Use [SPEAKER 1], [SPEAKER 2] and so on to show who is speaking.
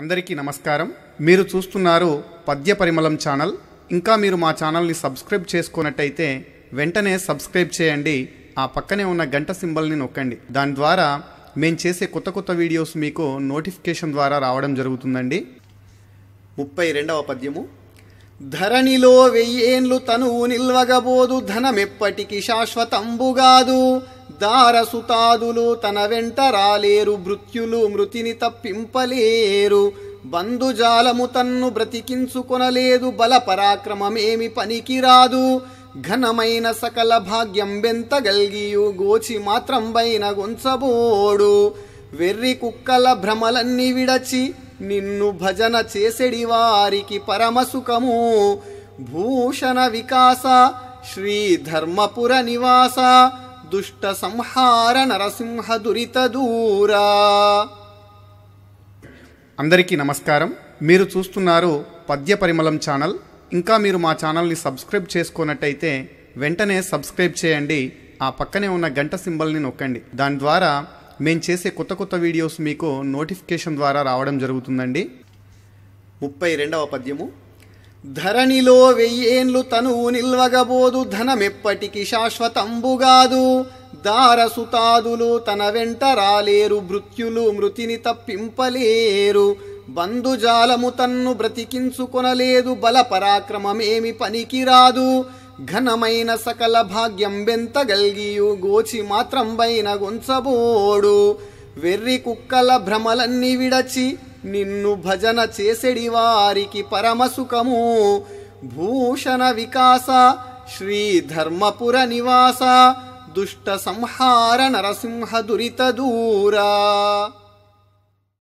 [SPEAKER 1] అందరికీ నమస్కారం మీరు చూస్తున్నారు పద్య పరిమళం ఛానల్ ఇంకా మీరు మా ఛానల్ని సబ్స్క్రైబ్ చేసుకున్నట్టయితే వెంటనే సబ్స్క్రైబ్ చేయండి ఆ పక్కనే ఉన్న గంట సింబల్ని నొక్కండి దాని ద్వారా మేము చేసే కొత్త కొత్త వీడియోస్ మీకు నోటిఫికేషన్ ద్వారా రావడం జరుగుతుందండి ముప్పై రెండవ పద్యము
[SPEAKER 2] ధరణిలో వెయ్యేండ్లు తనువు నిల్వగబోదు ధనమెప్పటికీ శాశ్వతంబుగాదు దారసుతాదులు తన వెంట రాలేరు మృత్యులు మృతిని తప్పింపలేరు బంధుజాలము తన్ను బ్రతికించుకొనలేదు బల పరాక్రమమేమి పనికిరాదు ఘనమైన సకల భాగ్యం గల్గియు గోచి మాత్రం బైన గొంచబోడు వెర్రి కుక్కల భ్రమలన్నీ విడచి నిన్ను భజన చేసెడి వారికి పరమసుఖము భూషణ వికాస శ్రీ ధర్మపుర నివాస దుష్ట సంహార నరసింహ దురిత దూరా
[SPEAKER 1] అందరికీ నమస్కారం మీరు చూస్తున్నారు పద్య పరిమళం ఛానల్ ఇంకా మీరు మా ఛానల్ని సబ్స్క్రైబ్ చేసుకున్నట్టయితే వెంటనే సబ్స్క్రైబ్ చేయండి ఆ పక్కనే ఉన్న గంట సింబల్ని నొక్కండి దాని ద్వారా మేము చేసే కొత్త కొత్త వీడియోస్ మీకు నోటిఫికేషన్ ద్వారా రావడం జరుగుతుందండి ముప్పై రెండవ పద్యము
[SPEAKER 2] ధరణిలో వెయ్యేండ్లు తనువు నిల్వగబోదు ధనమెప్పటికి శాశ్వతంబుగాదు దారసుతాదులు తన వెంట రాలేరు మృత్యులు మృతిని తప్పింపలేరు బంధుజాలము తన్ను బ్రతికించుకొనలేదు బల పరాక్రమమేమి పనికిరాదు ఘనమైన సకల భాగ్యం గల్గియు గోచి మాత్రం బైన గొంచబోడు వెర్రి కుక్కల భ్రమలన్నీ విడచి నిన్ను భజన చేసెడి వారికి పరమసుఖము భూషణ వికాస శ్రీ ధర్మపుర నివాస దుష్ట సంహార నరసింహ దురిత దూరా